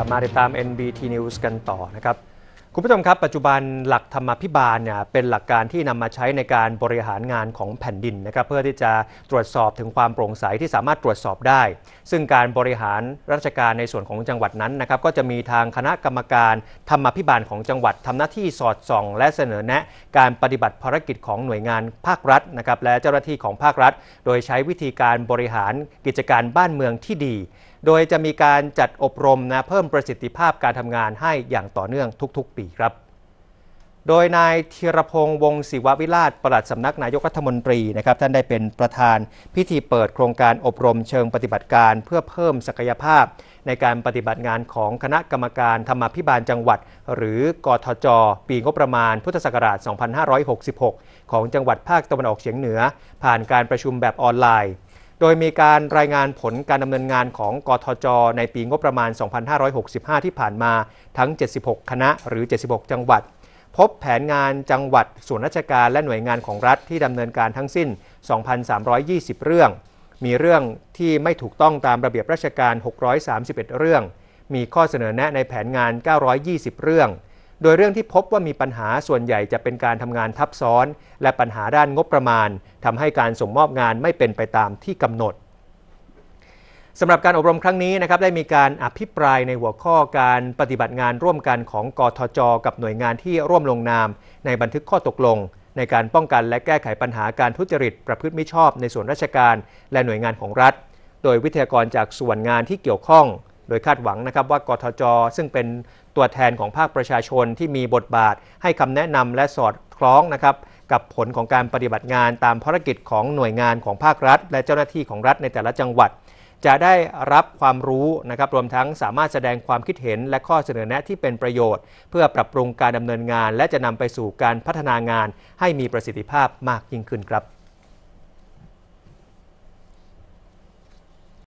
ับมาติดตาม NBT News กันต่อนะครับคุณผู้ชมครับ ปัจจุบันหลักธรรมพิบาลเนี่ยเป็นหลักการที่นำมาใช้ในการบริหารงานของแผ่นดินนะครับเพื่อที่จะตรวจสอบถึงความโปร่งใสที่สามารถตรวจสอบได้ ซึ่งการบริหารราชการในส่วนของจังหวัดนั้นนะครับก็จะมีทางคณะกรรมการธรรมพิบาลของจังหวัดทำหน้าที่สอดส่อง และเสนอแนะ การปฏิบัติภารกิจของหน่วยงานภาครัฐนะครับและเจ้าหน้าที่ของภาครัฐ โดยใช้วิธีการบริหารกิจการบ้านเมืองที่ดีโดยจะมีการจัดอบรมนะ เพิ่มประสิทธิภาพการทำงานให้อย่างต่อเนื่องทุกๆ ปีครับ โดยนายธีรพงศ์วงศิววิราชปลัดสำนักนายกรัฐมนตรีนะครับท่านได้เป็นประธานพิธีเปิดโครงการอบรมเชิงปฏิบัติการเพื่อเพิ่มศักยภาพ ในการปฏิบัติงานของคณะกรรมการธรรมาภิบาลจังหวัด หรือกทจปีงบประมาณพุทธศักราช 2566 ของจังหวัดภาคตะวันออกเฉียงเหนือ ผ่านการประชุมแบบออนไลน์โดยมีการรายงานผลการดำเนินงานของกทจในปีงบประมาณ 2565 ที่ผ่านมาทั้ง 76 คณะ หรือ 76 จังหวัด พบแผนงานจังหวัดส่วนราชการและหน่วยงานของรัฐที่ดำเนินการทั้งสิ้น 2,320 เรื่อง มีเรื่องที่ไม่ถูกต้องตามระเบียบราชการ 631 เรื่อง มีข้อเสนอแนะในแผนงาน 920 เรื่องโดยเรื่องที่พบว่ามีปัญหาส่วนใหญ่จะเป็นการทำงานทับซ้อน และปัญหาด้านงบประมาณทำให้การส่งมอบงานไม่เป็นไปตามที่กำหนดสำหรับการอบรมครั้งนี้นะครับได้มีการอภิปรายในหัวข้อการปฏิบัติงานร่วมกันของกทจกับหน่วยงานที่ร่วมลงนาม ในบันทึกข้อตกลง ในการป้องกันและแก้ไขปัญหาการทุจริตประพฤติมิชอบ ในส่วนราชการ และหน่วยงานของรัฐ โดยวิทยากรจากส่วนงานที่เกี่ยวข้อง โดยคาดหวังนะครับ ว่ากทจซึ่งเป็นตัวแทนของภาคประชาชนที่มีบทบาทให้คำแนะนำและสอดคล้องนะครับ กับผลของการปฏิบัติงานตามภารกิจของหน่วยงานของภาครัฐ และเจ้าหน้าที่ของรัฐในแต่ละจังหวัด จะได้รับความรู้นะครับ รวมทั้งสามารถแสดงความคิดเห็นและข้อเสนอแนะที่เป็นประโยชน์ เพื่อปรับปรุงการดำเนินงาน และจะนำไปสู่การพัฒนางาน ให้มีประสิทธิภาพมากยิ่งขึ้นครับ